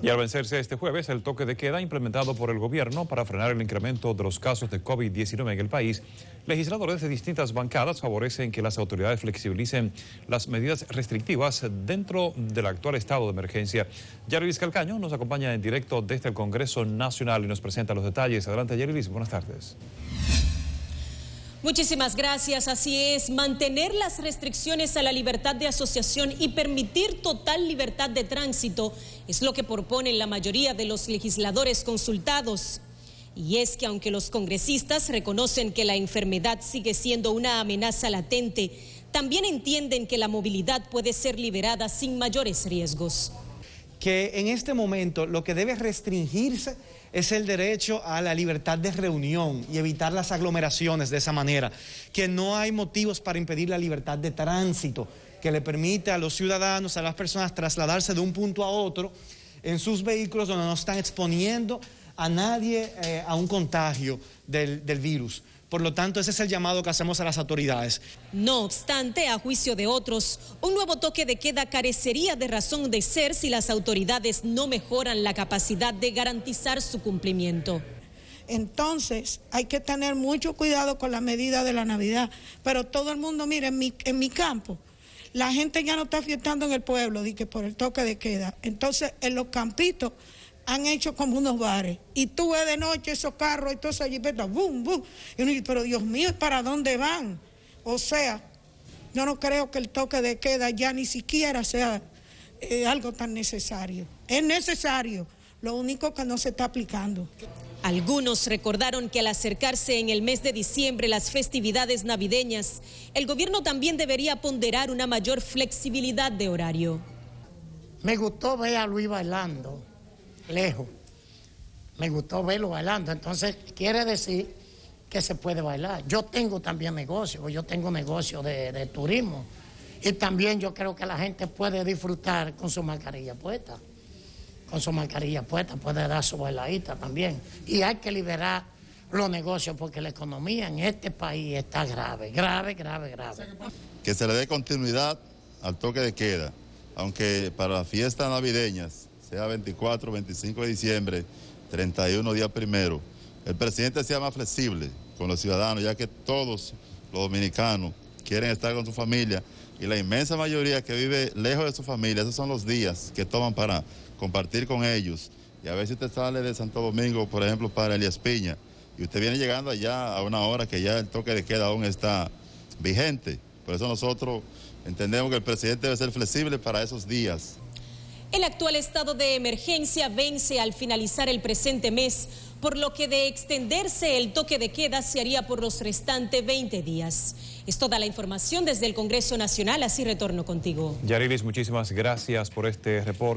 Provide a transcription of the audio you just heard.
Y al vencerse este jueves el toque de queda implementado por el gobierno para frenar el incremento de los casos de COVID-19 en el país, legisladores de distintas bancadas favorecen que las autoridades flexibilicen las medidas restrictivas dentro del actual estado de emergencia. Jarvis Calcaño nos acompaña en directo desde el Congreso Nacional y nos presenta los detalles. Adelante, Jarvis, buenas tardes. Muchísimas gracias. Así es, mantener las restricciones a la libertad de asociación y permitir total libertad de tránsito es lo que proponen la mayoría de los legisladores consultados. Y es que aunque los congresistas reconocen que la enfermedad sigue siendo una amenaza latente, también entienden que la movilidad puede ser liberada sin mayores riesgos que en este momento lo que debe restringirse es el derecho a la libertad de reunión y evitar las aglomeraciones de esa manera, que no hay motivos para impedir la libertad de tránsito, que le permite a los ciudadanos, a las personas trasladarse de un punto a otro en sus vehículos donde no están exponiendo a nadie eh, a un contagio del virus. Por lo tanto, ese es el llamado que hacemos a las autoridades. No obstante, a juicio de otros, un nuevo toque de queda carecería de razón de ser si las autoridades no mejoran la capacidad de garantizar su cumplimiento. Entonces hay que tener mucho cuidado con la medida de la Navidad. Pero todo el mundo, mire, en mi, campo, la gente ya no está fiestando en el pueblo, dije por el toque de queda. Entonces, en los campitos han hecho como unos bares. Y tú ves de noche esos carros y todo eso allí... ¡bum, bum! Y uno dice, pero Dios mío, ¿para dónde van? O sea, yo no creo que el toque de queda ya ni siquiera sea eh, algo tan necesario. Es necesario, lo único que no se está aplicando. Algunos recordaron que al acercarse en el mes de diciembre las festividades navideñas, el gobierno también debería ponderar una mayor flexibilidad de horario. Me gustó ver a Luis bailando lejos. Me gustó verlo bailando. Entonces, quiere decir que se puede bailar. Yo tengo también negocio, yo tengo negocio de, de turismo. Y también yo creo que la gente puede disfrutar con su mascarilla puesta. Con su mascarilla puesta puede dar su bailadita también. Y hay que liberar los negocios porque la economía en este país está grave, grave, grave, grave. Que se le dé continuidad al toque de queda, aunque para las fiestas navideñas sea 24, 25 de diciembre, 31 días primero. El presidente sea más flexible con los ciudadanos, ya que todos los dominicanos quieren estar con su familia y la inmensa mayoría que vive lejos de su familia, esos son los días que toman para compartir con ellos. Y a veces usted sale de Santo Domingo, por ejemplo, para Elias Piña, y usted viene llegando allá a una hora que ya el toque de queda aún está vigente. Por eso nosotros entendemos que el presidente debe ser flexible para esos días. El actual estado de emergencia vence al finalizar el presente mes, por lo que de extenderse el toque de queda se haría por los restantes 20 días. Es toda la información desde el Congreso Nacional, así retorno contigo. Yarilis, muchísimas gracias por este reporte.